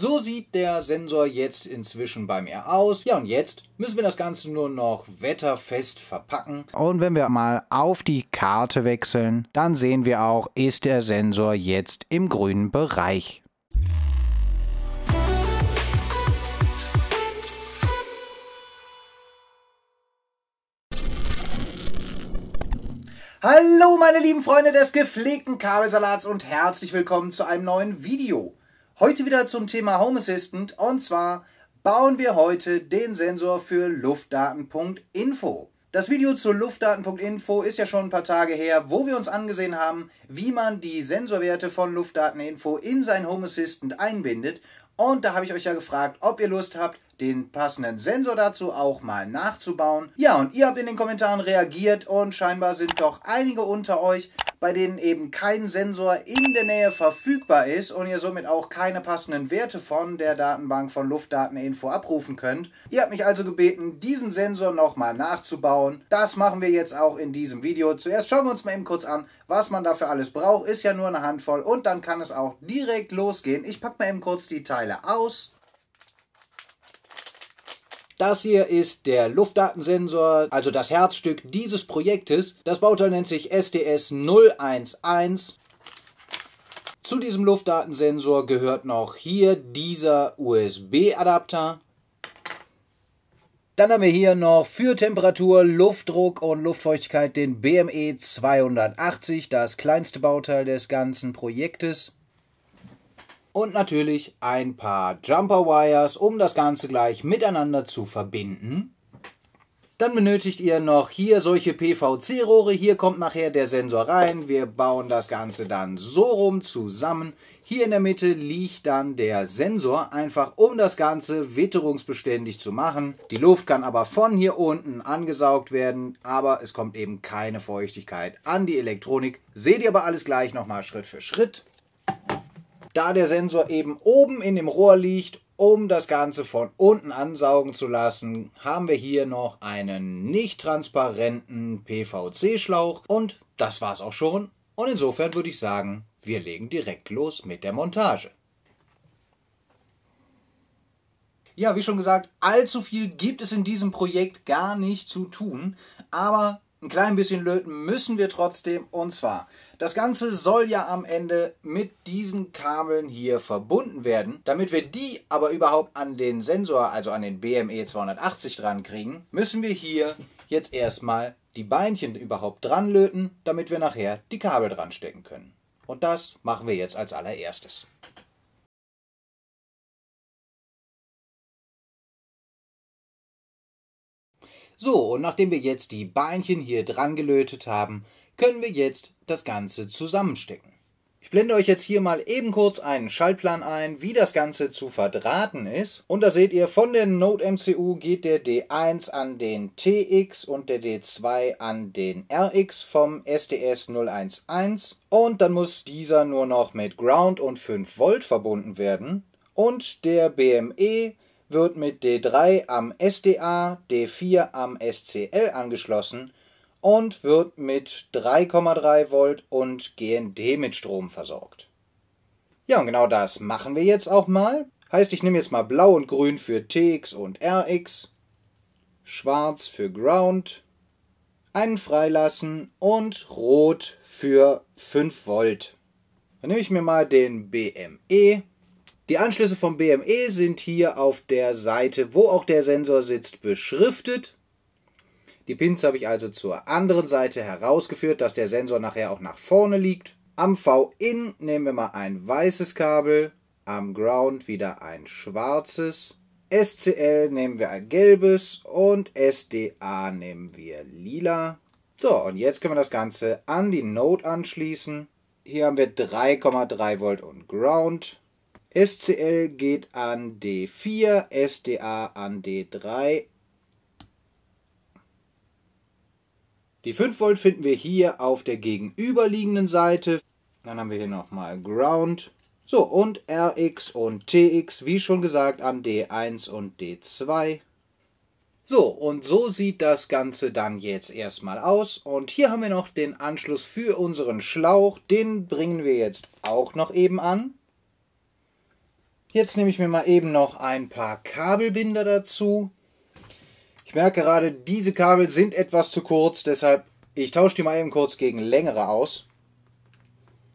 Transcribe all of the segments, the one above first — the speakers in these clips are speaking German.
So sieht der Sensor jetzt inzwischen bei mir aus. Ja, und jetzt müssen wir das Ganze nur noch wetterfest verpacken. Und wenn wir mal auf die Karte wechseln, dann sehen wir auch, ist der Sensor jetzt im grünen Bereich. Hallo meine lieben Freunde des gepflegten Kabelsalats und herzlich willkommen zu einem neuen Video. Heute wieder zum Thema Home Assistant und zwar bauen wir heute den Sensor für Luftdaten.info. Das Video zu Luftdaten.info ist ja schon ein paar Tage her, wo wir uns angesehen haben, wie man die Sensorwerte von Luftdaten.info in sein Home Assistant einbindet. Und da habe ich euch ja gefragt, ob ihr Lust habt, den passenden Sensor dazu auch mal nachzubauen. Ja, und ihr habt in den Kommentaren reagiert und scheinbar sind doch einige unter euch, bei denen eben kein Sensor in der Nähe verfügbar ist und ihr somit auch keine passenden Werte von der Datenbank von Luftdateninfo abrufen könnt. Ihr habt mich also gebeten, diesen Sensor nochmal nachzubauen. Das machen wir jetzt auch in diesem Video. Zuerst schauen wir uns mal eben kurz an, was man dafür alles braucht. Ist ja nur eine Handvoll und dann kann es auch direkt losgehen. Ich packe mal eben kurz die Teile aus. Das hier ist der Luftdatensensor, also das Herzstück dieses Projektes. Das Bauteil nennt sich SDS 011. Zu diesem Luftdatensensor gehört noch hier dieser USB-Adapter. Dann haben wir hier noch für Temperatur, Luftdruck und Luftfeuchtigkeit den BME 280, das kleinste Bauteil des ganzen Projektes und natürlich ein paar Jumper Wires, um das Ganze gleich miteinander zu verbinden. Dann benötigt ihr noch hier solche PVC-Rohre. Hier kommt nachher der Sensor rein. Wir bauen das Ganze dann so rum zusammen. Hier in der Mitte liegt dann der Sensor, einfach um das Ganze witterungsbeständig zu machen. Die Luft kann aber von hier unten angesaugt werden, aber es kommt eben keine Feuchtigkeit an die Elektronik. Seht ihr aber alles gleich nochmal Schritt für Schritt da der Sensor eben oben in dem Rohr liegt, um das Ganze von unten ansaugen zu lassen, haben wir hier noch einen nicht transparenten PVC-Schlauch und das war's auch schon. Und insofern würde ich sagen, wir legen direkt los mit der Montage. Ja, wie schon gesagt, allzu viel gibt es in diesem Projekt gar nicht zu tun, aber ein klein bisschen löten müssen wir trotzdem. Und zwar, das Ganze soll ja am Ende mit diesen Kabeln hier verbunden werden. Damit wir die aber überhaupt an den Sensor, also an den BME 280 dran kriegen, müssen wir hier jetzt erstmal die Beinchen überhaupt dran löten, damit wir nachher die Kabel dran stecken können. Und das machen wir jetzt als allererstes. So, und nachdem wir jetzt die Beinchen hier dran gelötet haben, können wir jetzt das Ganze zusammenstecken. Ich blende euch jetzt hier mal eben kurz einen Schaltplan ein, wie das Ganze zu verdrahten ist. Und da seht ihr, von der Node MCU geht der D1 an den TX und der D2 an den RX vom SDS 011. Und dann muss dieser nur noch mit Ground und 5 Volt verbunden werden. Und der BME wird mit D3 am SDA, D4 am SCL angeschlossen und wird mit 3,3 Volt und GND mit Strom versorgt. Ja, und genau das machen wir jetzt auch mal. Heißt, ich nehme jetzt mal blau und grün für TX und RX, schwarz für Ground, einen freilassen und rot für 5 Volt. Dann nehme ich mir mal den BME die Anschlüsse vom BME sind hier auf der Seite, wo auch der Sensor sitzt, beschriftet. Die Pins habe ich also zur anderen Seite herausgeführt, dass der Sensor nachher auch nach vorne liegt. Am V-In nehmen wir mal ein weißes Kabel, am Ground wieder ein schwarzes, SCL nehmen wir ein gelbes und SDA nehmen wir lila. So, und jetzt können wir das Ganze an die Node anschließen. Hier haben wir 3,3 Volt und Ground. SCL geht an D4, SDA an D3. Die 5 Volt finden wir hier auf der gegenüberliegenden Seite. Dann haben wir hier nochmal Ground. So, und RX und TX, wie schon gesagt, an D1 und D2. So, und so sieht das Ganze dann jetzt erstmal aus. Und hier haben wir noch den Anschluss für unseren Schlauch. Den bringen wir jetzt auch noch eben an. Jetzt nehme ich mir mal eben noch ein paar Kabelbinder dazu. Ich merke gerade, diese Kabel sind etwas zu kurz, deshalb ich tausche die mal eben kurz gegen längere aus.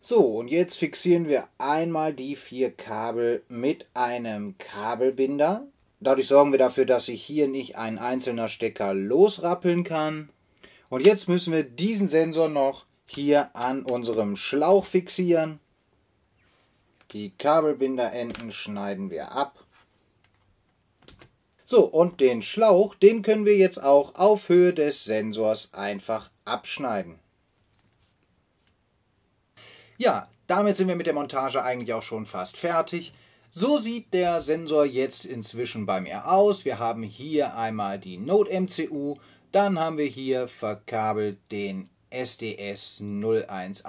So, und jetzt fixieren wir einmal die vier Kabel mit einem Kabelbinder. Dadurch sorgen wir dafür, dass sich hier nicht ein einzelner Stecker losrappeln kann. Und jetzt müssen wir diesen Sensor noch hier an unserem Schlauch fixieren. Die Kabelbinderenden schneiden wir ab. So, und den Schlauch, den können wir jetzt auch auf Höhe des Sensors einfach abschneiden. Ja, damit sind wir mit der Montage eigentlich auch schon fast fertig. So sieht der Sensor jetzt inzwischen bei mir aus. Wir haben hier einmal die Node-MCU, dann haben wir hier verkabelt den SDS 011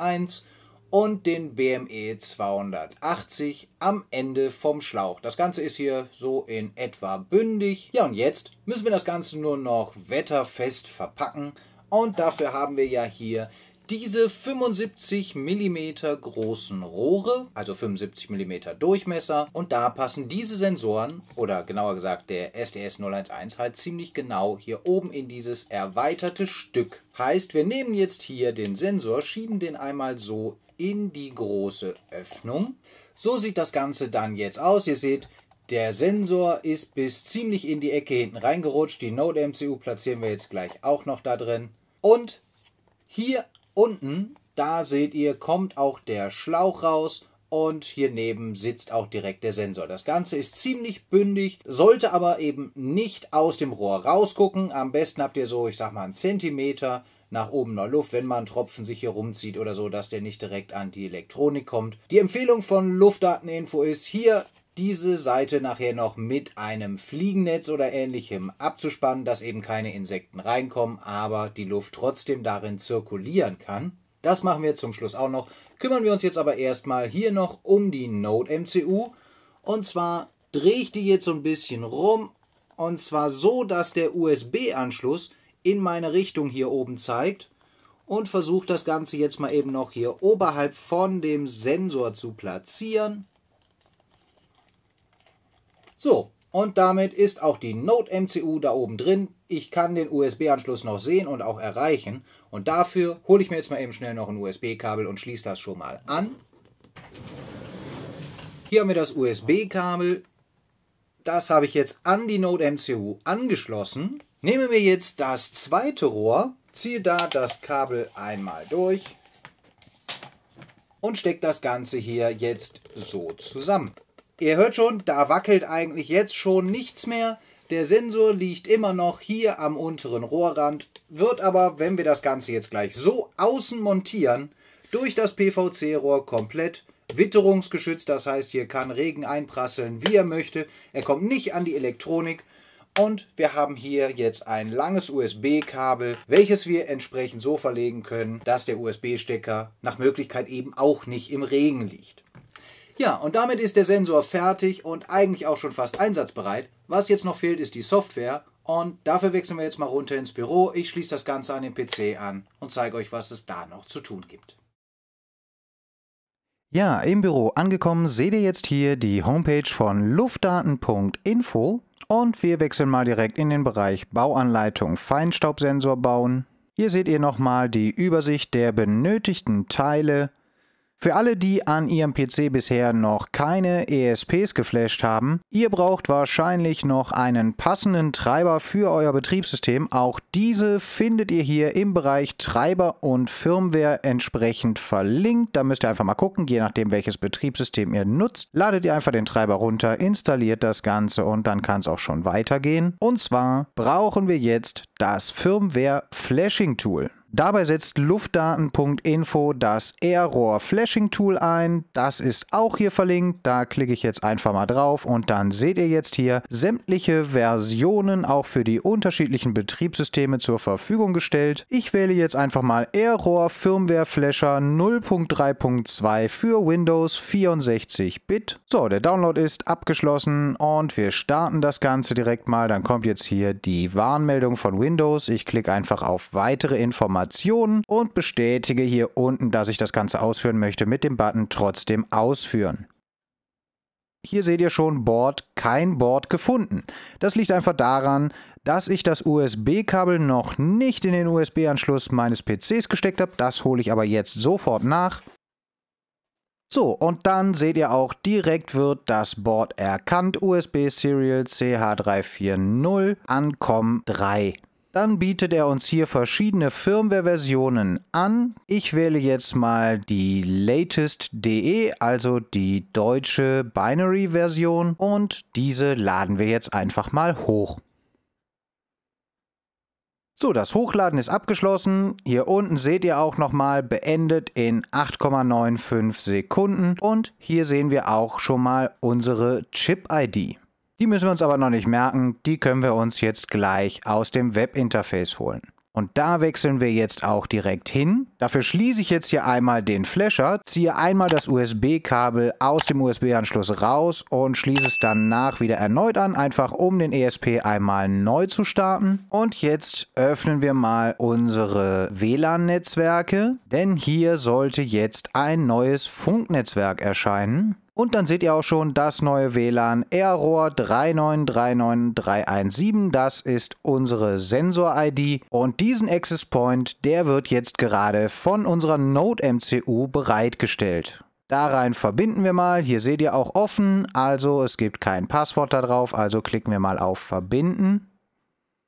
und den BME 280 am Ende vom Schlauch. Das Ganze ist hier so in etwa bündig. Ja, und jetzt müssen wir das Ganze nur noch wetterfest verpacken. Und dafür haben wir ja hier diese 75 mm großen Rohre, also 75 mm Durchmesser, und da passen diese Sensoren, oder genauer gesagt der SDS 011, halt ziemlich genau hier oben in dieses erweiterte Stück. Heißt, wir nehmen jetzt hier den Sensor, schieben den einmal so in die große Öffnung. So sieht das Ganze dann jetzt aus. Ihr seht, der Sensor ist bis ziemlich in die Ecke hinten reingerutscht. Die Node MCU platzieren wir jetzt gleich auch noch da drin. Und hier unten, da seht ihr, kommt auch der Schlauch raus und hier neben sitzt auch direkt der Sensor. Das Ganze ist ziemlich bündig, sollte aber eben nicht aus dem Rohr rausgucken. Am besten habt ihr so, ich sag mal, einen Zentimeter nach oben noch Luft, wenn man einen Tropfen sich hier rumzieht oder so, dass der nicht direkt an die Elektronik kommt. Die Empfehlung von Luftdateninfo ist hier diese Seite nachher noch mit einem Fliegennetz oder ähnlichem abzuspannen, dass eben keine Insekten reinkommen, aber die Luft trotzdem darin zirkulieren kann. Das machen wir zum Schluss auch noch. Kümmern wir uns jetzt aber erstmal hier noch um die Node MCU. Und zwar drehe ich die jetzt so ein bisschen rum. Und zwar so, dass der USB-Anschluss in meine Richtung hier oben zeigt und versuche das Ganze jetzt mal eben noch hier oberhalb von dem Sensor zu platzieren. So, und damit ist auch die Node MCU da oben drin. Ich kann den USB-Anschluss noch sehen und auch erreichen. Und dafür hole ich mir jetzt mal eben schnell noch ein USB-Kabel und schließe das schon mal an. Hier haben wir das USB-Kabel. Das habe ich jetzt an die Node MCU angeschlossen. Nehmen wir jetzt das zweite Rohr, ziehe da das Kabel einmal durch und stecke das Ganze hier jetzt so zusammen. Ihr hört schon, da wackelt eigentlich jetzt schon nichts mehr. Der Sensor liegt immer noch hier am unteren Rohrrand, wird aber, wenn wir das Ganze jetzt gleich so außen montieren, durch das PVC-Rohr komplett witterungsgeschützt. Das heißt, hier kann Regen einprasseln, wie er möchte. Er kommt nicht an die Elektronik und wir haben hier jetzt ein langes USB-Kabel, welches wir entsprechend so verlegen können, dass der USB-Stecker nach Möglichkeit eben auch nicht im Regen liegt. Ja, und damit ist der Sensor fertig und eigentlich auch schon fast einsatzbereit. Was jetzt noch fehlt, ist die Software. Und dafür wechseln wir jetzt mal runter ins Büro. Ich schließe das Ganze an den PC an und zeige euch, was es da noch zu tun gibt. Ja, im Büro angekommen seht ihr jetzt hier die Homepage von luftdaten.info und wir wechseln mal direkt in den Bereich Bauanleitung Feinstaubsensor bauen. Hier seht ihr nochmal die Übersicht der benötigten Teile für alle, die an ihrem PC bisher noch keine ESPs geflasht haben, ihr braucht wahrscheinlich noch einen passenden Treiber für euer Betriebssystem. Auch diese findet ihr hier im Bereich Treiber und Firmware entsprechend verlinkt. Da müsst ihr einfach mal gucken, je nachdem welches Betriebssystem ihr nutzt. Ladet ihr einfach den Treiber runter, installiert das Ganze und dann kann es auch schon weitergehen. Und zwar brauchen wir jetzt das Firmware Flashing Tool. Dabei setzt luftdaten.info das Airrohr Flashing Tool ein. Das ist auch hier verlinkt. Da klicke ich jetzt einfach mal drauf und dann seht ihr jetzt hier sämtliche Versionen auch für die unterschiedlichen Betriebssysteme zur Verfügung gestellt. Ich wähle jetzt einfach mal Airrohr Firmware Flasher 0.3.2 für Windows 64-Bit. So, der Download ist abgeschlossen und wir starten das Ganze direkt mal. Dann kommt jetzt hier die Warnmeldung von Windows. Ich klicke einfach auf weitere Informationen Informationen und bestätige hier unten, dass ich das Ganze ausführen möchte mit dem Button trotzdem ausführen. Hier seht ihr schon Board, kein Board gefunden. Das liegt einfach daran, dass ich das USB-Kabel noch nicht in den USB-Anschluss meines PCs gesteckt habe. Das hole ich aber jetzt sofort nach. So, und dann seht ihr auch, direkt wird das Board erkannt. USB Serial CH340 ANCOM 3. Dann bietet er uns hier verschiedene Firmware-Versionen an. Ich wähle jetzt mal die latest.de, also die deutsche Binary-Version und diese laden wir jetzt einfach mal hoch. So, das Hochladen ist abgeschlossen. Hier unten seht ihr auch nochmal beendet in 8,95 Sekunden. Und hier sehen wir auch schon mal unsere Chip-ID. Die müssen wir uns aber noch nicht merken, die können wir uns jetzt gleich aus dem Webinterface holen. Und da wechseln wir jetzt auch direkt hin. Dafür schließe ich jetzt hier einmal den Flasher, ziehe einmal das USB-Kabel aus dem USB-Anschluss raus und schließe es danach wieder erneut an, einfach um den ESP einmal neu zu starten. Und jetzt öffnen wir mal unsere WLAN-Netzwerke, denn hier sollte jetzt ein neues Funknetzwerk erscheinen. Und dann seht ihr auch schon das neue WLAN Error 3939317. Das ist unsere Sensor-ID. Und diesen Access Point, der wird jetzt gerade von unserer Node-MCU bereitgestellt. Da rein verbinden wir mal. Hier seht ihr auch offen. Also es gibt kein Passwort darauf. Also klicken wir mal auf Verbinden.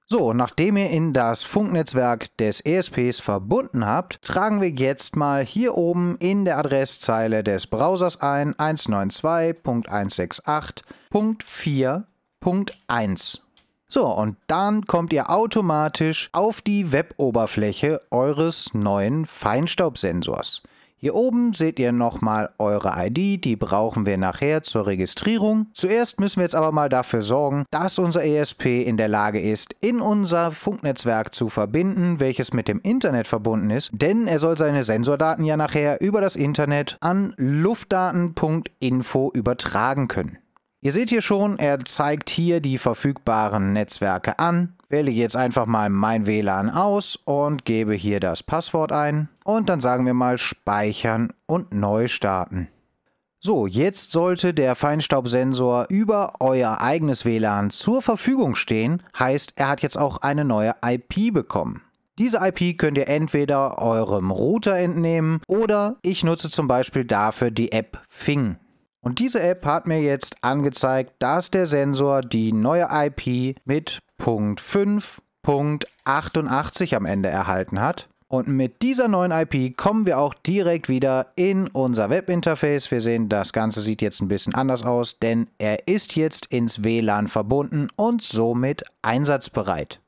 So, nachdem ihr in das Funknetzwerk des ESPs verbunden habt, tragen wir jetzt mal hier oben in der Adresszeile des Browsers ein 192.168.4.1. So, und dann kommt ihr automatisch auf die Weboberfläche eures neuen Feinstaubsensors. Hier oben seht ihr nochmal eure ID, die brauchen wir nachher zur Registrierung. Zuerst müssen wir jetzt aber mal dafür sorgen, dass unser ESP in der Lage ist, in unser Funknetzwerk zu verbinden, welches mit dem Internet verbunden ist, denn er soll seine Sensordaten ja nachher über das Internet an luftdaten.info übertragen können. Ihr seht hier schon, er zeigt hier die verfügbaren Netzwerke an. Wähle jetzt einfach mal mein WLAN aus und gebe hier das Passwort ein. Und dann sagen wir mal Speichern und neu starten. So, jetzt sollte der Feinstaubsensor über euer eigenes WLAN zur Verfügung stehen. Heißt, er hat jetzt auch eine neue IP bekommen. Diese IP könnt ihr entweder eurem Router entnehmen oder ich nutze zum Beispiel dafür die App Fing. Und diese App hat mir jetzt angezeigt, dass der Sensor die neue IP mit Punkt 5.88 am Ende erhalten hat. Und mit dieser neuen IP kommen wir auch direkt wieder in unser Webinterface. Wir sehen, das Ganze sieht jetzt ein bisschen anders aus, denn er ist jetzt ins WLAN verbunden und somit einsatzbereit.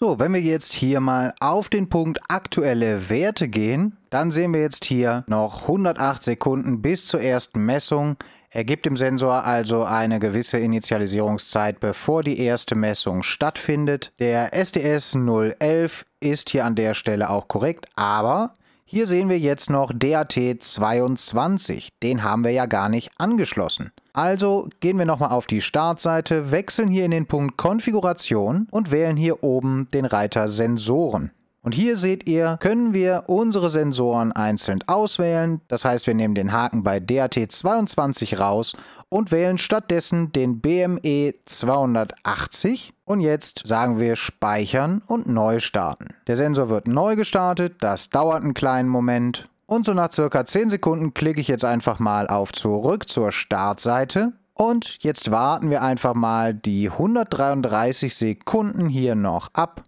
So, wenn wir jetzt hier mal auf den Punkt aktuelle Werte gehen, dann sehen wir jetzt hier noch 108 Sekunden bis zur ersten Messung. Er gibt dem Sensor also eine gewisse Initialisierungszeit, bevor die erste Messung stattfindet. Der SDS 011 ist hier an der Stelle auch korrekt, aber hier sehen wir jetzt noch DAT 22. Den haben wir ja gar nicht angeschlossen. Also gehen wir nochmal auf die Startseite, wechseln hier in den Punkt Konfiguration und wählen hier oben den Reiter Sensoren. Und hier seht ihr, können wir unsere Sensoren einzeln auswählen. Das heißt, wir nehmen den Haken bei DAT22 raus und wählen stattdessen den BME 280. Und jetzt sagen wir Speichern und neu starten. Der Sensor wird neu gestartet, das dauert einen kleinen Moment. Und so nach circa 10 Sekunden klicke ich jetzt einfach mal auf Zurück zur Startseite. Und jetzt warten wir einfach mal die 133 Sekunden hier noch ab.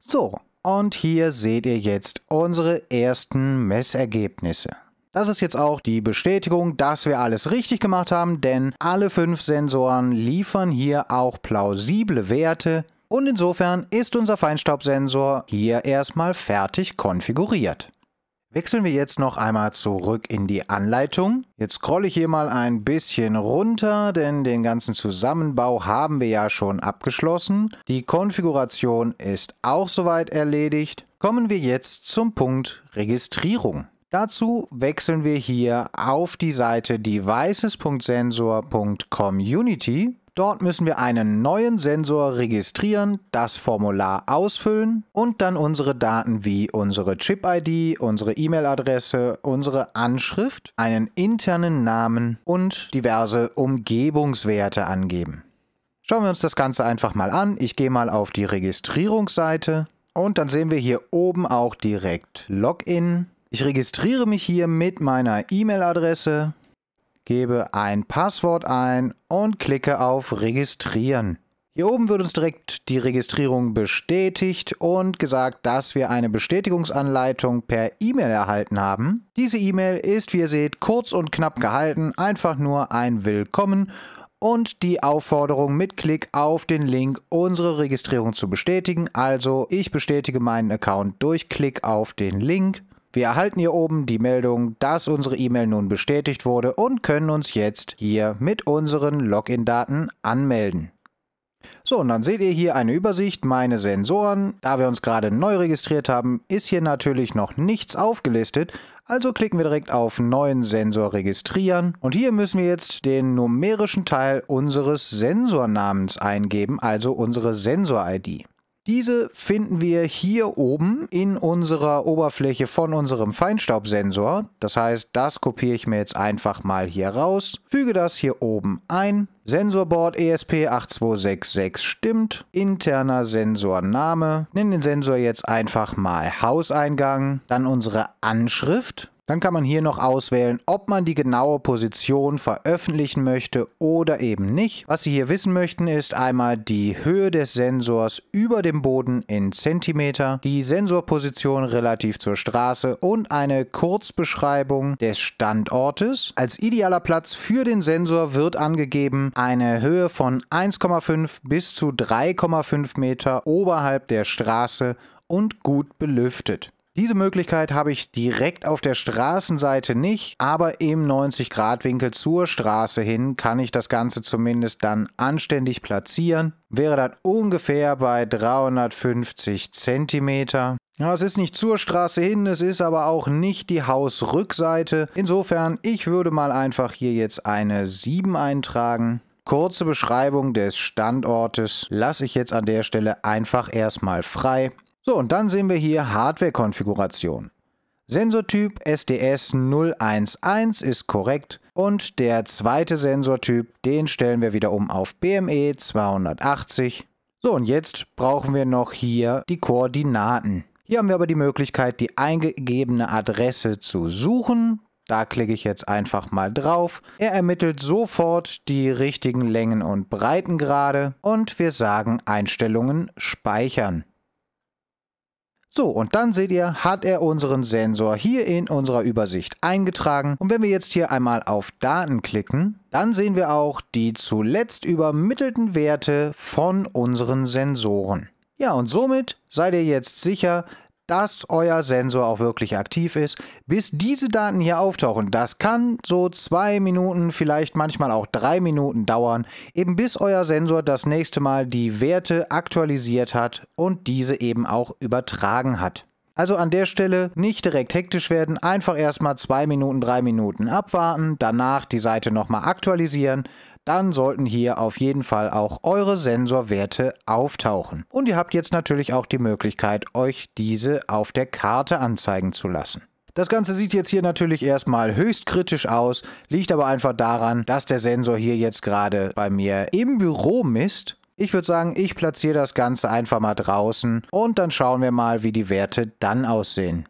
So, und hier seht ihr jetzt unsere ersten Messergebnisse. Das ist jetzt auch die Bestätigung, dass wir alles richtig gemacht haben, denn alle fünf Sensoren liefern hier auch plausible Werte, und insofern ist unser Feinstaubsensor hier erstmal fertig konfiguriert. Wechseln wir jetzt noch einmal zurück in die Anleitung. Jetzt scrolle ich hier mal ein bisschen runter, denn den ganzen Zusammenbau haben wir ja schon abgeschlossen. Die Konfiguration ist auch soweit erledigt. Kommen wir jetzt zum Punkt Registrierung. Dazu wechseln wir hier auf die Seite devices.sensor.community Dort müssen wir einen neuen Sensor registrieren, das Formular ausfüllen und dann unsere Daten wie unsere Chip-ID, unsere E-Mail-Adresse, unsere Anschrift, einen internen Namen und diverse Umgebungswerte angeben. Schauen wir uns das Ganze einfach mal an. Ich gehe mal auf die Registrierungsseite und dann sehen wir hier oben auch direkt Login. Ich registriere mich hier mit meiner E-Mail-Adresse, gebe ein Passwort ein und klicke auf Registrieren. Hier oben wird uns direkt die Registrierung bestätigt und gesagt, dass wir eine Bestätigungsanleitung per E-Mail erhalten haben. Diese E-Mail ist, wie ihr seht, kurz und knapp gehalten, einfach nur ein Willkommen und die Aufforderung mit Klick auf den Link unsere Registrierung zu bestätigen. Also ich bestätige meinen Account durch Klick auf den Link. Wir erhalten hier oben die Meldung, dass unsere E-Mail nun bestätigt wurde und können uns jetzt hier mit unseren Login-Daten anmelden. So, und dann seht ihr hier eine Übersicht, meine Sensoren. Da wir uns gerade neu registriert haben, ist hier natürlich noch nichts aufgelistet. Also klicken wir direkt auf Neuen Sensor registrieren. Und hier müssen wir jetzt den numerischen Teil unseres Sensornamens eingeben, also unsere Sensor-ID. Diese finden wir hier oben in unserer Oberfläche von unserem Feinstaubsensor. Das heißt, das kopiere ich mir jetzt einfach mal hier raus, füge das hier oben ein, Sensorboard ESP8266 stimmt. Interner Sensorname. Nennen den Sensor jetzt einfach mal Hauseingang. Dann unsere Anschrift. Dann kann man hier noch auswählen, ob man die genaue Position veröffentlichen möchte oder eben nicht. Was Sie hier wissen möchten, ist einmal die Höhe des Sensors über dem Boden in Zentimeter, die Sensorposition relativ zur Straße und eine Kurzbeschreibung des Standortes. Als idealer Platz für den Sensor wird angegeben eine Höhe von 1,5 bis zu 3,5 Meter oberhalb der Straße und gut belüftet. Diese Möglichkeit habe ich direkt auf der Straßenseite nicht, aber im 90-Grad-Winkel zur Straße hin kann ich das Ganze zumindest dann anständig platzieren. Wäre dann ungefähr bei 350 cm. Ja, es ist nicht zur Straße hin, es ist aber auch nicht die Hausrückseite. Insofern, ich würde mal einfach hier jetzt eine 7 eintragen. Kurze Beschreibung des Standortes lasse ich jetzt an der Stelle einfach erstmal frei. So, und dann sehen wir hier Hardware-Konfiguration. Sensortyp SDS 011 ist korrekt und der zweite Sensortyp, den stellen wir wieder um auf BME 280. So, und jetzt brauchen wir noch hier die Koordinaten. Hier haben wir aber die Möglichkeit, die eingegebene Adresse zu suchen. Da klicke ich jetzt einfach mal drauf. Er ermittelt sofort die richtigen Längen und Breitengrade und wir sagen Einstellungen speichern. So, und dann seht ihr, hat er unseren Sensor hier in unserer Übersicht eingetragen. Und wenn wir jetzt hier einmal auf Daten klicken, dann sehen wir auch die zuletzt übermittelten Werte von unseren Sensoren. Ja, und somit seid ihr jetzt sicher, dass euer Sensor auch wirklich aktiv ist. Bis diese Daten hier auftauchen, das kann so zwei Minuten, vielleicht manchmal auch drei Minuten dauern, eben bis euer Sensor das nächste Mal die Werte aktualisiert hat und diese eben auch übertragen hat. Also an der Stelle nicht direkt hektisch werden, einfach erstmal zwei Minuten, drei Minuten abwarten, danach die Seite nochmal aktualisieren, dann sollten hier auf jeden Fall auch eure Sensorwerte auftauchen. Und ihr habt jetzt natürlich auch die Möglichkeit, euch diese auf der Karte anzeigen zu lassen. Das Ganze sieht jetzt hier natürlich erstmal höchst kritisch aus, liegt aber einfach daran, dass der Sensor hier jetzt gerade bei mir im Büro misst ich würde sagen, ich platziere das Ganze einfach mal draußen und dann schauen wir mal, wie die Werte dann aussehen.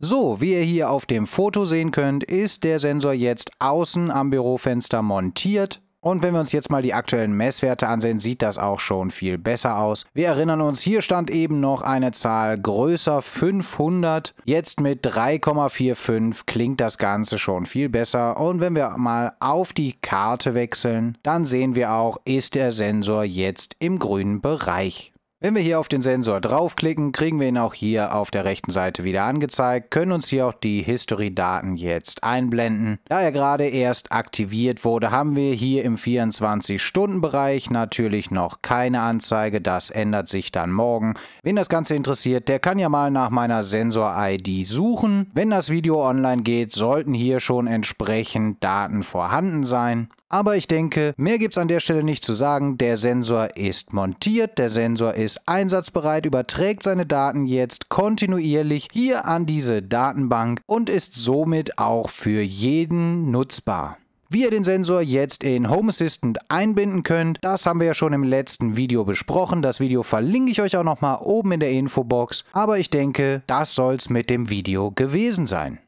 So, wie ihr hier auf dem Foto sehen könnt, ist der Sensor jetzt außen am Bürofenster montiert und wenn wir uns jetzt mal die aktuellen Messwerte ansehen, sieht das auch schon viel besser aus. Wir erinnern uns, hier stand eben noch eine Zahl größer 500. Jetzt mit 3,45 klingt das Ganze schon viel besser. Und wenn wir mal auf die Karte wechseln, dann sehen wir auch, ist der Sensor jetzt im grünen Bereich. Wenn wir hier auf den Sensor draufklicken, kriegen wir ihn auch hier auf der rechten Seite wieder angezeigt, können uns hier auch die History-Daten jetzt einblenden. Da er gerade erst aktiviert wurde, haben wir hier im 24-Stunden-Bereich natürlich noch keine Anzeige, das ändert sich dann morgen. Wen das Ganze interessiert, der kann ja mal nach meiner Sensor-ID suchen. Wenn das Video online geht, sollten hier schon entsprechend Daten vorhanden sein. Aber ich denke, mehr gibt es an der Stelle nicht zu sagen. Der Sensor ist montiert, der Sensor ist einsatzbereit, überträgt seine Daten jetzt kontinuierlich hier an diese Datenbank und ist somit auch für jeden nutzbar. Wie ihr den Sensor jetzt in Home Assistant einbinden könnt, das haben wir ja schon im letzten Video besprochen. Das Video verlinke ich euch auch nochmal oben in der Infobox. Aber ich denke, das soll es mit dem Video gewesen sein.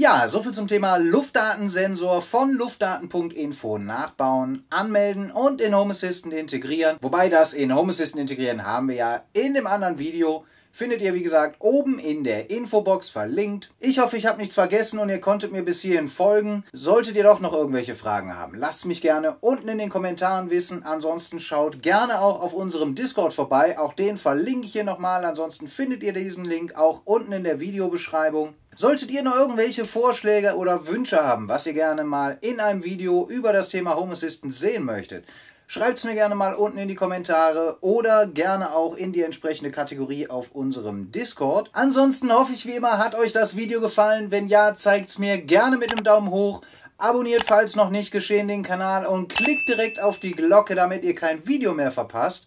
Ja, soviel zum Thema Luftdatensensor von luftdaten.info nachbauen, anmelden und in Home Assistant integrieren. Wobei das in Home Assistant integrieren haben wir ja in dem anderen Video. Findet ihr, wie gesagt, oben in der Infobox verlinkt. Ich hoffe, ich habe nichts vergessen und ihr konntet mir bis hierhin folgen. Solltet ihr doch noch irgendwelche Fragen haben, lasst mich gerne unten in den Kommentaren wissen. Ansonsten schaut gerne auch auf unserem Discord vorbei. Auch den verlinke ich hier nochmal. Ansonsten findet ihr diesen Link auch unten in der Videobeschreibung. Solltet ihr noch irgendwelche Vorschläge oder Wünsche haben, was ihr gerne mal in einem Video über das Thema Home Assistant sehen möchtet, Schreibt es mir gerne mal unten in die Kommentare oder gerne auch in die entsprechende Kategorie auf unserem Discord. Ansonsten hoffe ich wie immer, hat euch das Video gefallen. Wenn ja, zeigt es mir gerne mit einem Daumen hoch. Abonniert, falls noch nicht geschehen, den Kanal und klickt direkt auf die Glocke, damit ihr kein Video mehr verpasst.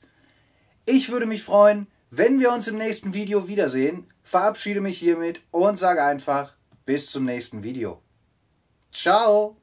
Ich würde mich freuen, wenn wir uns im nächsten Video wiedersehen verabschiede mich hiermit und sage einfach bis zum nächsten Video. Ciao!